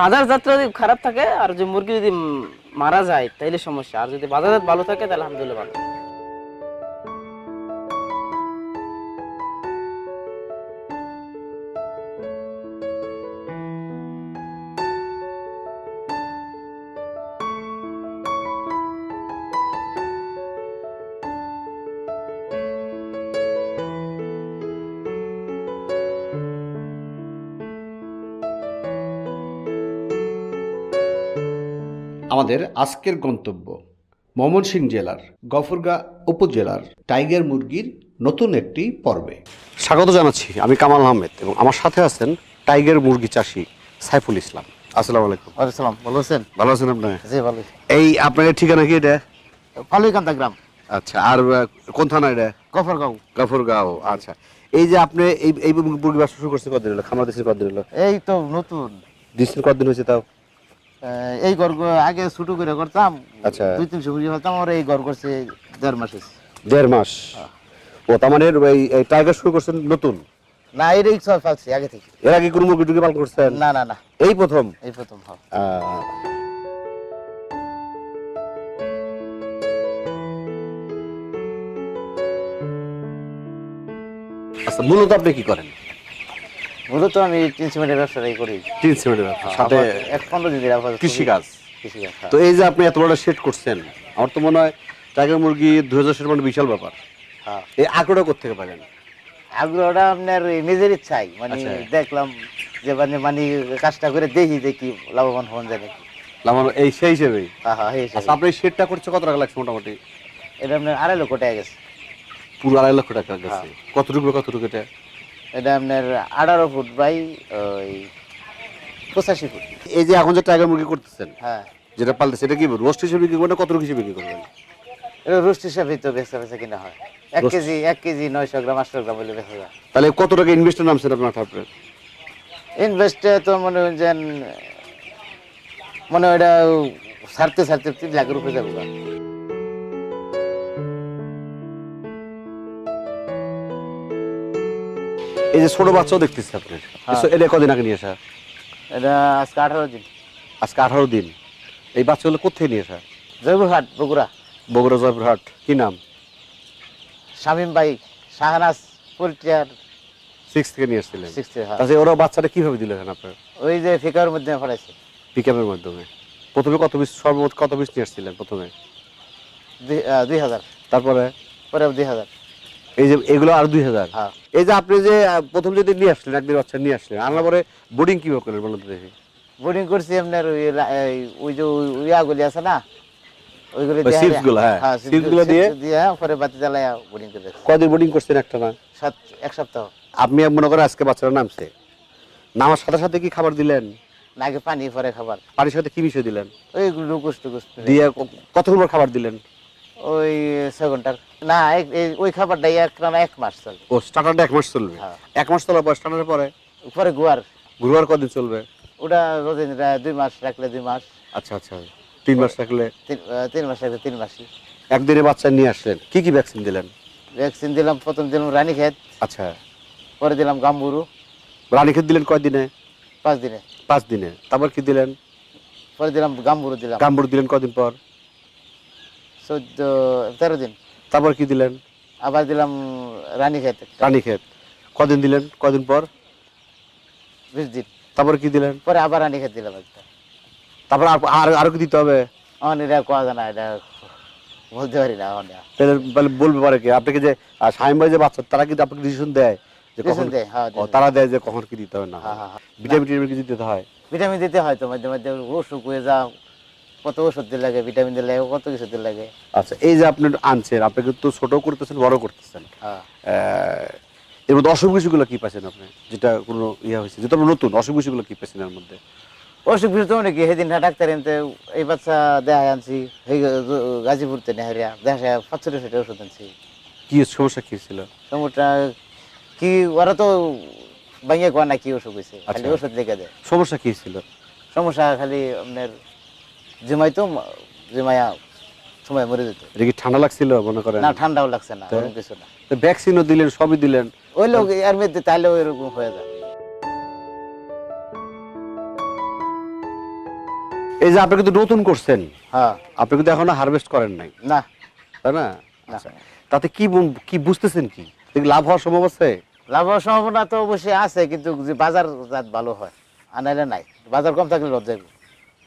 বাজার যাত্রা যদি খারাপ থাকে আর যে মুরগি যদি মারা যায় তাহলে সমস্যা আর যদি বাজার ভালো থাকে তাহলে আলহামদুলিল্লাহ ভালো আমাদের আজকের গন্তব্য ময়মনসিংহ জেলার গফরগা উপজেলার টাইগার মুরগির নতুন একটি পর্বে স্বাগত জানাচ্ছি আমি কামাল আহমেদ এবং আমার সাথে আছেন টাইগার মুরগি চাষি সাইফুল ইসলাম আসসালামু আলাইকুম আসসালাম ভালো আছেন ভালো আছেন আপনি জি ভালো এই আপনার ঠিকানা কি এটা ফালুইকান্তা গ্রাম আচ্ছা আর কোন থানা এটা গফরগাঁও গফরগাঁও আচ্ছা এই যে আপনি এই এই মুরগি ব্যবসা শুরু করছে কদিন হলো খামার দিচ্ছে কদিন হলো এই তো নতুন দিচ্ছেন কদিন হয়েছে তাও এই ঘর আগে ছোট করে করতাম আচ্ছা দুই তিনশো বুঝি ফেলতাম আমরা এই ঘর করছে দেড় মাস দেড় মাস হ্যাঁ। ও তার মানে এই টাইগার শুরু করছেন নতুন না এর এই রিক্স পালছি আগে থেকে এর আগে কোনো মুরগি টুকি পালন করছেন না না না এই প্রথম এই প্রথম হ্যাঁ। আচ্ছা মূলত আপনি কি করেন মূলত আমি তিন সিমেন্টের ব্যবসাটাই করি তিন সিমেন্টের ব্যবসা সাথে এক পনেরো দিনের আপাতত কৃষিকাজ কৃষিকাজ হ্যাঁ। তো এই যে আপনি এত বড় সেট করছেন আমার তো মনে হয় টাকা মুরগি দু হাজার সেট মানে বিশাল ব্যাপার হ্যাঁ। এই আগ্রহটা করতে পারেন আগ্রহটা আপনার নিজের ইচ্ছাই মানে আচ্ছা। দেখলাম যে মানে মানে কাজটা করে দেখি যে কি লাভবান হন যায় নাকি লাভবান এই সেই হিসেবে হ্যাঁ হ্যাঁ আচ্ছা, আপনি সেটটা করছে কত টাকা লাগছে মোটামুটি এটা আপনার আড়াই লক্ষ টাকা গেছে পুরো আড়াই লক্ষ টাকা গেছে হ্যাঁ। কতটুকু কতটুকু এটা এটা আপনার আঠারো ফুট বাই ওই পঁচাশি ফুট এই যে এখন যে টাইগার মুরগি করতেছেন হ্যাঁ যেটা পালতে সেটা কি রোস্ট হিসেবে বিক্রি করবেন কত হিসেবে বিক্রি করবেন এটা রোস্ট হিসেবে তো বেচা বেচা কিনা হয় এক কেজি এক কেজি নয়শো গ্রাম আটশো গ্রাম বলে বেচা যায় তাহলে কত টাকা ইনভেস্ট নামছেন আপনার আপনার ইনভেস্টে তো মনে হয় যে মানে ওটা সারতে সারতে তিন লাখের উপরে যাবে এই যে ছোট বাচ্চাও দেখতেছি আপনার হ্যাঁ। এটা কদিন আগে নিয়ে আসা এটা আজকে আঠারো দিন আজকে আঠারো দিন এই বাচ্চাগুলো কোথায় নিয়েছে আসা জয়পুরহাট বগুড়া বগুড়া জয়পুরহাট কি নাম শামীম ভাই শাহনাজ পরিটিয়ার সিক্স থেকে নিয়ে আসছিলেন আচ্ছা ওরা বাচ্চাটা কিভাবে দিল এখানে আপনার ওই যে ফিকার মাধ্যমে পড়াইছে পিকআপের মাধ্যমে প্রথমে কত পিস সর্বমোট কত পিস নিয়ে আসছিলেন প্রথমে দুই হাজার তারপরে পরে দুই হাজার এই যে এগুলো আর দুই হাজার হ্যাঁ। এই যে আপনি যে প্রথম যদি নিয়ে আসলেন একদিন বাচ্চা নিয়ে আসলেন আনার পরে বোর্ডিং কিভাবে করলেন দেখি বোর্ডিং করছি আপনার ওই যে ইয়াগুলি আছে না কদিন করছেন একটা না এক সপ্তাহ আপনি মনে করেন আজকে বাচ্চারা নামছে নামার সাথে সাথে কি খাবার দিলেন নাকি পানি পরে খাবার পানির সাথে কি মিশিয়ে দিলেন ওই কতক্ষণ খাবার দিলেন ওই ছয় ঘন্টার না ওই খাবারটাই এক না এক মাস চলবে ও স্টার্টারটা এক মাস চলবে হ্যাঁ। এক মাস চলার পর স্টার্টারের পরে পরে গুয়ার গুয়ার কদিন চলবে ওটা কদিন দুই মাস রাখলে দুই মাস আচ্ছা আচ্ছা তিন মাস রাখলে তিন মাস রাখলে তিন মাসই একদিনে বাচ্চা নিয়ে আসলেন কি কি ভ্যাকসিন দিলেন ভ্যাকসিন দিলাম প্রথম দিলাম রানীক্ষেত আচ্ছা পরে দিলাম গাম্বুরু রানীক্ষেত দিলেন কয়দিনে পাঁচ দিনে পাঁচ দিনে তারপর কি দিলেন পরে দিলাম গাম্বুরু দিলাম গাম্বুরু দিলেন কদিন পর চোদ্দ তেরো দিন তারপর কি দিলেন আবার দিলাম রানীক্ষেত রানীক্ষেত কদিন দিলেন কদিন পর বিশ দিন তারপর কি দিলেন পরে আবার রানীক্ষেত দিলাম একটা তারপর আর কি দিতে হবে এটা কোয়া না এটা বলতে পারি না তাহলে বলবে পারে কি আপনাকে যে সাহেম ভাই যে বাচ্চা তারা কিন্তু আপনাকে ডিসিশন দেয় যে কখন হ্যাঁ, তারা দেয় যে কখন কি দিতে হবে না ভিটামিন হ্যাঁ, হ্যাঁ, কিছু দিতে হয় ভিটামিন দিতে হয় তো মাঝে মাঝে অসুখ হয়ে যাও কত ওষুধ লাগে ভিটামিন লাগে কত কিছু দিতে লাগে আচ্ছা এই যে আপনি আনছেন আপনি কিন্তু ছোট করতেছেন বড় করতেছেন হ্যাঁ। এর মধ্যে অসুখ বিসুখগুলো কি পাচ্ছেন আপনি যেটা কোনো ইয়া হয়েছে যেটা নতুন অসুখ বিসুখগুলো কি পাচ্ছেন এর মধ্যে অসুখ বিসুখ তো অনেক সেদিন ডাক্তার এনতে এই বাচ্চা দেখা আনছি গাজীপুরতে নেহারিয়া দেখা পাঁচশো ষাটে ওষুধ আনছি কি সমস্যা কি ছিল সমস্যা কি ওরা তো বাইয়া কোয়া না কি ওষুধ হয়েছে খালি আচ্ছা। ওষুধ লেগে দেয় সমস্যা কি ছিল সমস্যা খালি আপনার জিমাই তো জিমাইয়া সময় মরে যেত এটা কি ঠান্ডা লাগছিল মনে করেন না ঠান্ডাও লাগছে না কিছু না তো ভ্যাকসিনও দিলেন সবই দিলেন ওই লোক এর মধ্যে হয়ে যায় এই যে আপনি কিন্তু নতুন করছেন হ্যাঁ আপনি কিন্তু এখনো হারভেস্ট করেন নাই না তাই না আচ্ছা, তাতে কি কি বুঝতেছেন কি লাভ হওয়ার সম্ভব আছে লাভ হওয়ার সম্ভাবনা তো অবশ্যই আছে কিন্তু বাজার জাত ভালো হয় আনাইলে নাই বাজার কম থাকলে লজ্জায়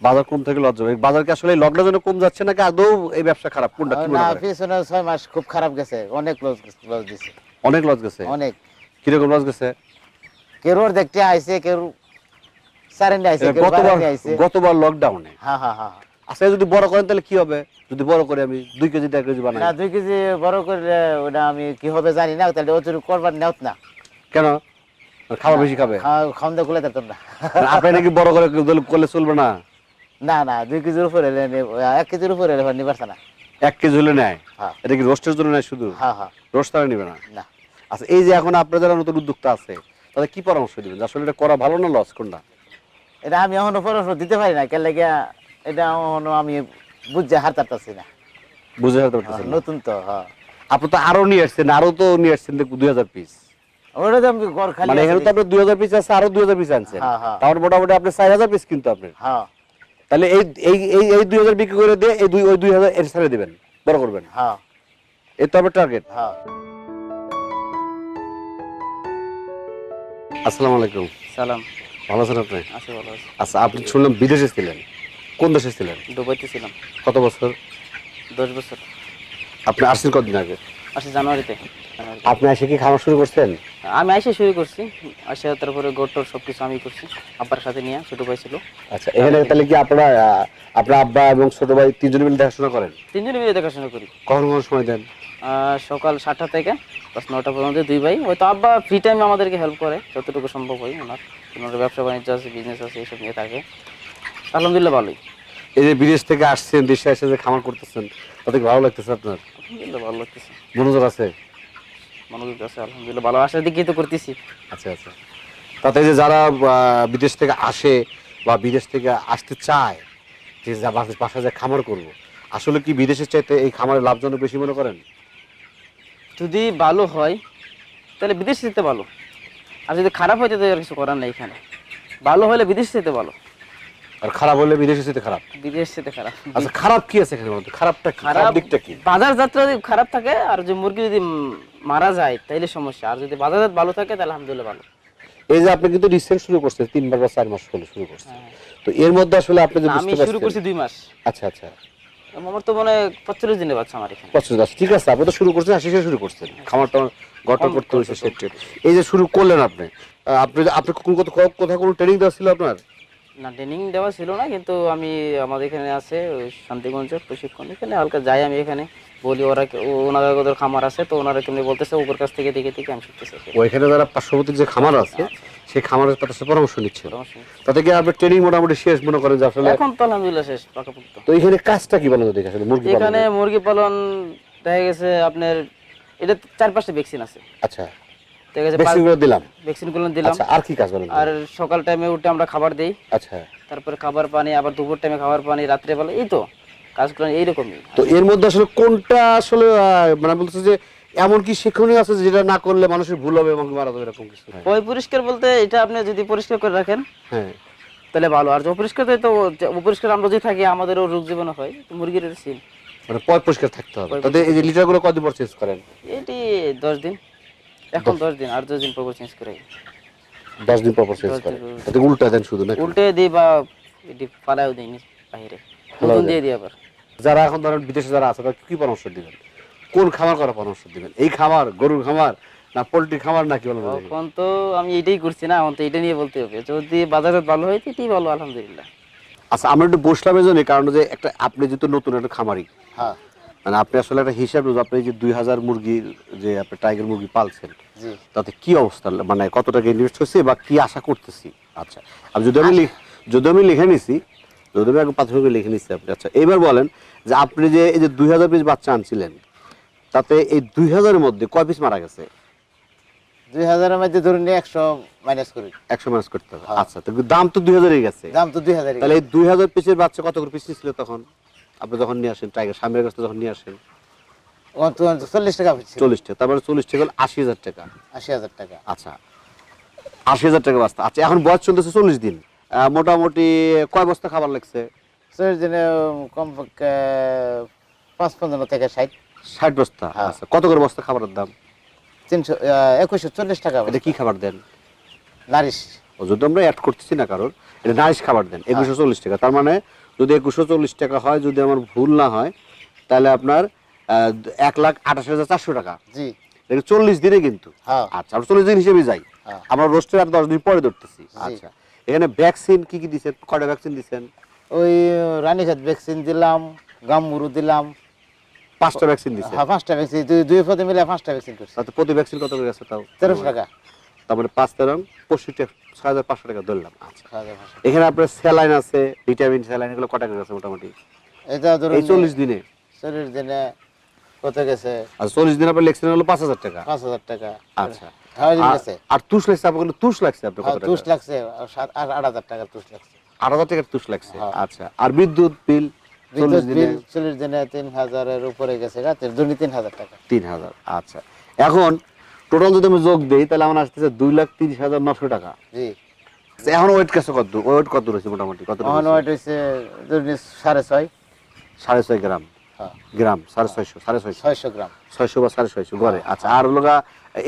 বাজার কম থেকে লজ্জা বাজার কি আসলে লকডাউন জন্য কম যাচ্ছে নাকি আদৌ এই ব্যবসা খারাপ কোনটা কি না পিছনে 6 মাস খুব খারাপ গেছে অনেক লস লস দিছে অনেক লস গেছে অনেক কি রকম লস গেছে কেরোর দেখতে আইছে কেরো সারেন্ডে আইছে গতবার গতবার লকডাউনে হ্যাঁ হ্যাঁ হ্যাঁ আচ্ছা যদি বড় করেন তাহলে কি হবে যদি বড় করে আমি দুই কেজি দেড় কেজি বানাই না দুই কেজি বড় করে ওটা আমি কি হবে জানি না তাহলে অতিরিক্ত করবার নেওত না কেন খাওয়া বেশি খাবে খাওয়া খাওয়া খুলে দিতাম না আপনি নাকি বড় করে করলে চলবে না না না দুই উপরে এক কেজির উপরে না এক কেজি হলে নেয় হ্যাঁ। এটা কি রোস্টের জন্য নেয় শুধু হ্যাঁ, হ্যাঁ। রোস্ট তারা না আচ্ছা এই যে এখন আপনার যারা নতুন উদ্যোক্তা আছে তাদের কি পরামর্শ আসলে এটা করা ভালো না লস কোনটা এটা আমি এখনো পরামর্শ দিতে পারি না কেন এটা এখনো আমি হারতারতাছি না বুঝে নতুন তো হ্যাঁ আপনি তো আরো নিয়ে আসছেন আরো তো নিয়ে আসছেন দুই হাজার পিস ঘর মানে আপনি দুই হাজার পিস আছে আরো দুই হাজার পিস আনছেন মোটামুটি আপনি চার হাজার পিস কিন্তু আপনি হ্যাঁ তাহলে এই এই এই দুই হাজার বিক্রি করে দিয়ে এই দুই ওই দুই হাজার এর ছেড়ে দেবেন বড় করবেন হ্যাঁ এই তো আমার টার্গেট হ্যাঁ আসসালামু আলাইকুম সালাম ভালো আছেন আপনি আছি ভালো আছি আচ্ছা আপনি শুনলাম বিদেশে ছিলেন কোন দেশে ছিলেন দুবাইতে ছিলাম কত বছর দশ বছর আপনি আসছেন কতদিন আগে আসছে জানুয়ারিতে আপনি এসে কি খাওয়া শুরু করছেন আমি এসে শুরু করছি আসে তারপরে গোটর সব কিছু আমি করছি আব্বার সাথে নিয়ে ছোট ভাই ছিল আচ্ছা এখানে তাহলে কি আপনারা আপনার আব্বা এবং ছোট ভাই তিনজন মিলে দেখাশোনা করেন তিনজন মিলে দেখাশোনা করি কখন কখন সময় দেন সকাল সাতটা থেকে দশ নটা পর্যন্ত দুই ভাই হয়তো আব্বা ফ্রি টাইমে আমাদেরকে হেল্প করে যতটুকু সম্ভব হয় ওনার ওনার ব্যবসা বাণিজ্য আছে বিজনেস আছে এইসব নিয়ে থাকে আলহামদুলিল্লাহ ভালোই এই যে বিদেশ থেকে আসছেন দেশে এসে যে খামার করতেছেন তাতে ভালো লাগতেছে আপনার ভালো লাগতেছে মনোযোগ আছে মানুষের কাছে আলহামদুলিল্লাহ ভালো আসার দিকেই তো করতেছি আচ্ছা আচ্ছা তাতে যে যারা বিদেশ থেকে আসে বা বিদেশ থেকে আসতে চায় যে বাসায় যে খামার করব। আসলে কি বিদেশের চাইতে এই খামারের লাভজনক বেশি মনে করেন যদি ভালো হয় তাহলে বিদেশ যেতে ভালো আর যদি খারাপ হয় তাহলে কিছু করার নেই এখানে ভালো হলে বিদেশ যেতে ভালো আর খারাপ হলে বিদেশের সাথে খারাপ বিদেশে খারাপ আচ্ছা খারাপ কি আছে এখানে বলতে খারাপটা খারাপ দিকটা কি বাজার যাত্রা যদি খারাপ থাকে আর যে মুরগি যদি মারা যায় সমস্যা আর যদি বাজার ভালো থাকে তাহলে আলহামদুলিল্লাহ ভালো এই যে আপনি কিন্তু রিসেন্ট শুরু বা চার মাস হলো শুরু তো এর মধ্যে আসলে আপনি যে আমি শুরু করছি দুই মাস আচ্ছা আচ্ছা আমার তো মনে পঁয়তাল্লিশ দিনে বাচ্চা আমার এখানে পঁচিশ দাস ঠিক আছে আপনি তো শুরু করছেন আশি শুরু করছেন হ্যাঁ। খামার টামার গঠন করতে হয়েছে এই যে শুরু করলেন আপনি আপনি আপনি কোন কোথাও কোনো ট্রেনিং দেওয়া ছিল আপনার না ট্রেনিং দেওয়া ছিল না কিন্তু আমি আমাদের এখানে আছে শান্তিগঞ্জ প্রশিক্ষণ এখানে হালকা যাই আমি এখানে বলি ওরা ওনারা ওদের খামার আছে তো ওনারা কেমনি বলতেছে ওপর কাছ থেকে দেখে দেখে আমি শিখতেছি ওইখানে যারা পার্শ্ববর্তী যে খামার হ্যাঁ, আছে হ্যাঁ। সেই খামারের তাদের পরামর্শ নিচ্ছে তাতে কি আপনার ট্রেনিং মোটামুটি শেষ মনে করেন যে আসলে এখন তো আলহামদুলিল্লাহ শেষ পাকাপুক্ত তো এখানে কাজটা কি বলেন দেখে আসলে মুরগি এখানে মুরগি পালন দেখা গেছে আপনার এটা চার পাঁচটা ভ্যাকসিন আছে আচ্ছা আচ্ছা, আচ্ছা। মানে যেটা না করলে মানুষের ভুল হবে এবং হ্যাঁ। পরিষ্কার বলতে এটা আপনি যদি পরিষ্কার করে রাখেন হ্যাঁ। তাহলে ভালো আর অপরিষ্কার তো অপরিষ্কার আমরা যদি থাকি আমাদের রোগ জীবন হয় মুরগির সিম মানে পয় পরিষ্কার থাকতে হবে এই লিটারগুলো কতদিন পর চেঞ্জ করেন এটি দশ দিন এখন 10 দিন আর 10 দিন পর চেঞ্জ 10 দিন পর চেঞ্জ করে উল্টা দেন শুধু নাকি উল্টে বা এটি বাইরে নতুন দিয়ে দিই আবার যারা এখন ধরেন বিদেশে যারা আছে তারা কি পরামর্শ দিবেন কোন খামার করা পরামর্শ দিবেন এই খামার গরুর খামার না পোলট্রি খামার না কি বলবো এখন তো আমি এটাই করছি না এখন তো এটা নিয়ে বলতে হবে যদি বাজারে ভালো হয় তো এটাই ভালো আলহামদুলিল্লাহ আচ্ছা আমরা একটু বসলাম এজন্য কারণ যে একটা আপনি যেহেতু নতুন একটা খামারি হ্যাঁ মানে আপনি আসলে একটা হিসাব আপনি যে দুই হাজার মুরগির যে আপনি টাইগার মুরগি পালছেন তাতে কি অবস্থা মানে কত টাকা ইনভেস্ট করছি বা কি আশা করতেছি আচ্ছা আর যদি আমি আচ্ছা। যদি আমি লিখে নিছি যদি আমি প্রাথমিক লিখে নিছি আপনি আচ্ছা এবার বলেন যে আপনি যে এই যে দুই হাজার পিস বাচ্চা আনছিলেন তাতে এই দুই হাজারের মধ্যে কয় পিস মারা গেছে দুই হাজারের মধ্যে ধরুন একশো মাইনাস করি একশো মাইনাস করতে হবে হ্যাঁ। আচ্ছা দাম তো দুই হাজারই গেছে দাম তো দুই হাজার তাহলে এই দুই হাজার পিসের বাচ্চা কত করে পিস ছিল তখন আপনি যখন নিয়ে আসেন টাইগার স্বামীর কাছে যখন নিয়ে আসেন চল্লিশ টাকা চল্লিশ টাকা তারপরে মানে চল্লিশ টাকা হলো আশি হাজার টাকা আশি হাজার টাকা আচ্ছা আশি হাজার টাকা বস্তা আচ্ছা এখন বয়স চলতেছে চল্লিশ দিন মোটামুটি কয় বস্তা খাবার লাগছে চল্লিশ দিনে কমপক্ষে পাঁচ পঞ্চান্ন থেকে ষাট ষাট বস্তা হ্যাঁ। আচ্ছা কত করে বস্তা খাবারের দাম তিনশো একুশশো চল্লিশ টাকা এটা কি খাবার দেন নারিশ যদি আমরা অ্যাড করতেছি না কারণ এটা নারিশ খাবার দেন হ্যাঁ। একুশশো চল্লিশ টাকা তার মানে যদি একুশো চল্লিশ টাকা হয় যদি আমার ভুল না হয় তাহলে আপনার এক লাখ আঠাশ হাজার চারশো টাকা জি চল্লিশ দিনে কিন্তু হ্যাঁ। আচ্ছা চল্লিশ দিন হিসেবে যাই হ্যাঁ। আমরা রোস্টের আর দশ দিন পরে ধরতেছি আচ্ছা এখানে ভ্যাকসিন কি কি দিচ্ছেন কটা ভ্যাকসিন দিচ্ছেন ওই রানীঘাট ভ্যাকসিন দিলাম গামমুরু দিলাম পাঁচটা ভ্যাকসিন দিচ্ছেন হ্যাঁ পাঁচটা ভ্যাকসিন দুই প্রতি মিলে পাঁচটা ভ্যাকসিন করছি আচ্ছা, প্রতি ভ্যাকসিন কত করে আছে তাও তেরোশো টাকা তারপরে পাঁচ রং পঁয়ষট্টি ছয় হাজার পাঁচশো টাকা ধরলাম আচ্ছা, এখানে আপনার স্যালাইন আছে ভিটামিন স্যালাইন এগুলো কটা গেছে মোটামুটি এই চল্লিশ দিনে চল্লিশ দিনে আচ্ছা, আচ্ছা। হ্যাঁ, তুষ লাগছে তুষ লাগছে হ্যাঁ, তুষ লাগছে হ্যাঁ। আচ্ছা আর বিদ্যুৎ বিল তিন হাজারের উপরে গেছে তিন হাজার টাকা তিন হাজার আচ্ছা এখন টোটাল যদি আমি যোগ দিই তাহলে আমার আসতেছে দুই লাখ তিরিশ হাজার নশো টাকা এখন ওয়েট কাছে কত ওয়েট কত রয়েছে মোটামুটি কত এখন ওয়েট হয়েছে সাড়ে ছয় সাড়ে ছয় গ্রাম হ্যাঁ। গ্রাম সাড়ে ছয়শো সাড়ে ছয়শো ছয়শো গ্রাম ছয়শো বা সাড়ে ছয়শো গড়ে আচ্ছা আর লোকা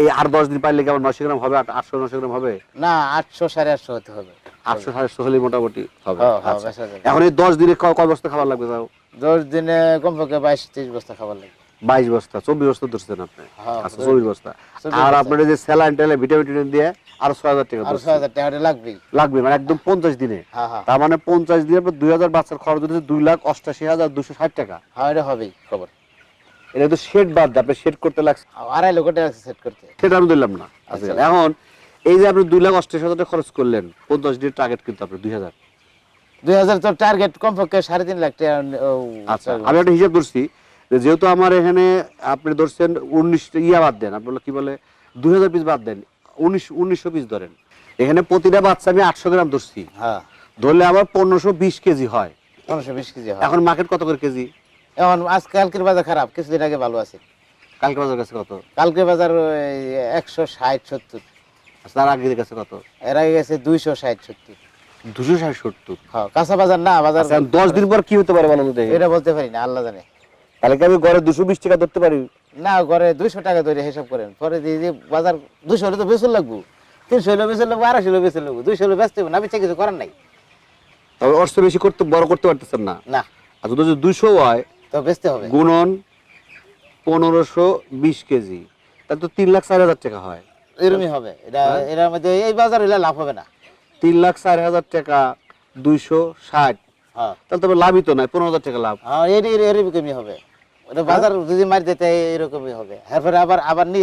এই আর দশ দিন পাইলে কেমন নশো গ্রাম হবে আটশো নশো গ্রাম হবে না আটশো সাড়ে আটশো হতে হবে আটশো সাড়ে আটশো হলে মোটামুটি হবে হ্যাঁ, হ্যাঁ, আচ্ছা। এখন এই দশ দিনে কয় বস্তা খাবার লাগবে তাও দশ দিনে কমপক্ষে বাইশ ত্রিশ বস্তা খাবার লাগবে বাইশ বস্তা চব্বিশ বস্তা ধরছেন আপনি হ্যাঁ, আচ্ছা চব্বিশ বস্তা আর আপনার যে স্যালাইন টেলে ভিটামিন দিয়ে আরো ছয় হাজার টাকা ছয় হাজার টাকা লাগবে লাগবে মানে একদম পঞ্চাশ দিনে হ্যাঁ, হ্যাঁ। তার মানে পঞ্চাশ দিনের পর দুই হাজার বাচ্চার খরচ হচ্ছে দুই লাখ অষ্টাশি হাজার দুশো ষাট টাকা হ্যাঁ এটা হবেই খবর এটা তো শেড বাদ আপনি শেড করতে লাগছে আড়াই লক্ষ টাকা সেট করতে সেটা আমি দিলাম না আচ্ছা।, আচ্ছা এখন এই যে আপনি দুই লাখ অষ্টাশি হাজার টাকা খরচ করলেন পঞ্চাশ দিনের টার্গেট কিন্তু আপনি দুই হাজার দুই হাজার তো টার্গেট কমপক্ষে সাড়ে তিন লাখ টাকা আচ্ছা আমি একটা হিসাব করছি যেহেতু আমার এখানে আপনি ধরছেন উনিশ ইয়া বাদ দেন আপনার কি বলে দুই হাজার পিস বাদ দেন উনিশ উনিশশো পিস ধরেন এখানে প্রতিটা বাচ্চা আমি আটশো গ্রাম ধরছি হ্যাঁ। ধরলে আমার পনেরোশো বিশ কেজি হয় পনেরোশো বিশ কেজি হয় এখন মার্কেট কত করে কেজি এখন আজ কালকের বাজার খারাপ কিছুদিন আগে ভালো আছে কালকে বাজার কাছে কত কালকে বাজার একশো ষাট সত্তর আচ্ছা, তার আগে গেছে কত এর আগে গেছে দুইশো ষাট সত্তর দুশো ষাট সত্তর হ্যাঁ, কাঁচা বাজার না বাজার আচ্ছা, দশ দিন পর কি হতে পারে বলো এটা বলতে পারি না আল্লাহ জানে তাহলে কি আমি গড়ে দুশো বিশ টাকা ধরতে পারি না গড়ে দুইশো টাকা ধরে হিসাব করেন পরে দিয়ে বাজার দুশো হলে তো বেসন লাগবো তিনশো হলে বেসন লাগবো আড়াইশো হলে লাগবো হলে ব্যস্ত না কিছু করার নাই তবে অর্থ বেশি করতে বড় করতে পারতেছেন না না যদি দুশো হয় তো বেচতে হবে গুণন পনেরোশো বিশ কেজি তাহলে তো তিন লাখ চার হাজার টাকা হয় এরমই হবে এটা হ্যাঁ? এটার মধ্যে এই বাজার হলে লাভ হবে না তিন লাখ চার হাজার টাকা দুইশো ষাট হ্যাঁ। তাহলে তবে লাভই তো নাই পনেরো হাজার টাকা লাভ হ্যাঁ এর এর হবে বাজার যদি মারি দিতে এরকমই হবে তারপরে আবার আবার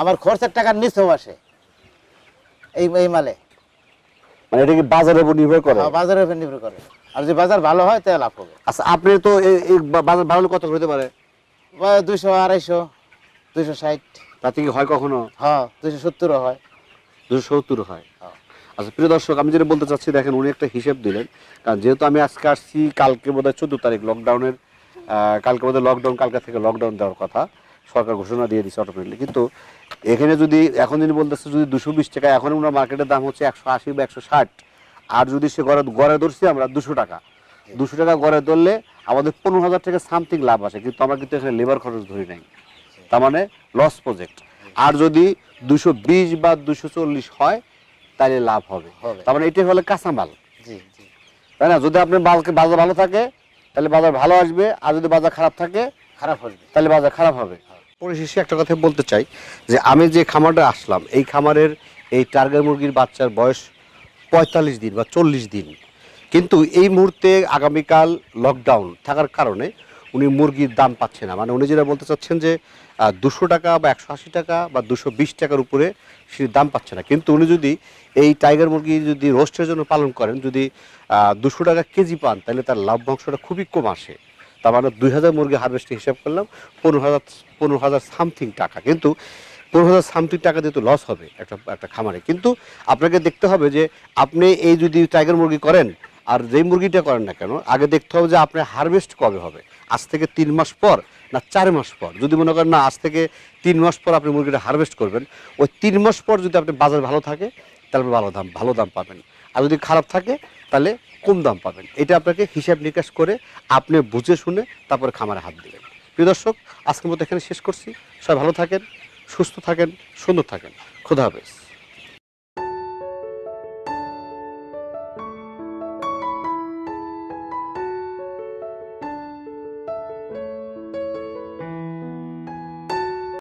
আমার খরচার টাকার নিচেও আসে এই এই মালে মানে এটা কি বাজারের উপর নির্ভর করে হ্যাঁ, বাজারের উপর নির্ভর করে আর যদি বাজার ভালো হয় তাহলে লাভ হবে আচ্ছা আপনি তো এই বাজার ভালো কত হতে পারে দুশো আড়াইশো দুইশো ষাট তাতে কি হয় কখনো হ্যাঁ দুশো সত্তরও হয় দুশো সত্তর হয় হ্যাঁ। আচ্ছা প্রিয় দর্শক আমি যেটা বলতে চাচ্ছি দেখেন উনি একটা হিসেব দিলেন কারণ যেহেতু আমি আজকে আসছি কালকে বোধ হয় চোদ্দো তারিখ লকডাউনের কালকে আমাদের লকডাউন কালকে থেকে লকডাউন দেওয়ার কথা সরকার ঘোষণা দিয়ে দিচ্ছে অটোমেটিকলি কিন্তু এখানে যদি এখন যদি বলতেছে যদি দুশো বিশ টাকা এখন আমরা মার্কেটের দাম হচ্ছে একশো আশি বা একশো ষাট আর যদি সে গড়ে গড়ে ধরছি আমরা দুশো টাকা দুশো টাকা গড়ে ধরলে আমাদের পনেরো হাজার টাকা সামথিং লাভ আসে কিন্তু আমরা কিন্তু এখানে লেবার খরচ ধরি নাই তার মানে লস প্রজেক্ট আর যদি দুশো বিশ বা দুশো চল্লিশ হয় তাহলে লাভ হবে তার মানে এটাই হলে কাঁচামাল তাই না যদি আপনি মালকে বাজার ভালো থাকে তাহলে বাজার ভালো আসবে আর যদি বাজার খারাপ থাকে খারাপ আসবে তাহলে বাজার খারাপ হবে পরিশেষে একটা কথা বলতে চাই যে আমি যে খামারটা আসলাম এই খামারের এই টার্গেট মুরগির বাচ্চার বয়স পঁয়তাল্লিশ দিন বা চল্লিশ দিন কিন্তু এই মুহূর্তে আগামীকাল লকডাউন থাকার কারণে উনি মুরগির দাম পাচ্ছে না মানে উনি যেটা বলতে চাচ্ছেন যে দুশো টাকা বা একশো আশি টাকা বা দুশো বিশ টাকার উপরে সে দাম পাচ্ছে না কিন্তু উনি যদি এই টাইগার মুরগি যদি রোস্টের জন্য পালন করেন যদি দুশো টাকা কেজি পান তাহলে তার লাভ অংশটা খুবই কম আসে তার মানে দুই হাজার মুরগি হারভেস্টিং হিসাব করলাম পনেরো হাজার পনেরো হাজার সামথিং টাকা কিন্তু পনেরো হাজার সামথিং টাকা দিয়ে তো লস হবে একটা একটা খামারে কিন্তু আপনাকে দেখতে হবে যে আপনি এই যদি টাইগার মুরগি করেন আর যেই মুরগিটা করেন না কেন আগে দেখতে হবে যে আপনার হারভেস্ট কবে হবে আজ থেকে তিন মাস পর না চার মাস পর যদি মনে করেন না আজ থেকে তিন মাস পর আপনি মুরগিটা হারভেস্ট করবেন ওই তিন মাস পর যদি আপনি বাজার ভালো থাকে তাহলে ভালো দাম ভালো দাম পাবেন আর যদি খারাপ থাকে তাহলে কম দাম পাবেন এটা আপনাকে হিসাব নিকাশ করে আপনি বুঝে শুনে তারপরে খামারে হাত দেবেন প্রিয় দর্শক আজকের মতো এখানে শেষ করছি সবাই ভালো থাকেন সুস্থ থাকেন সুন্দর থাকেন খোদা হাফেজ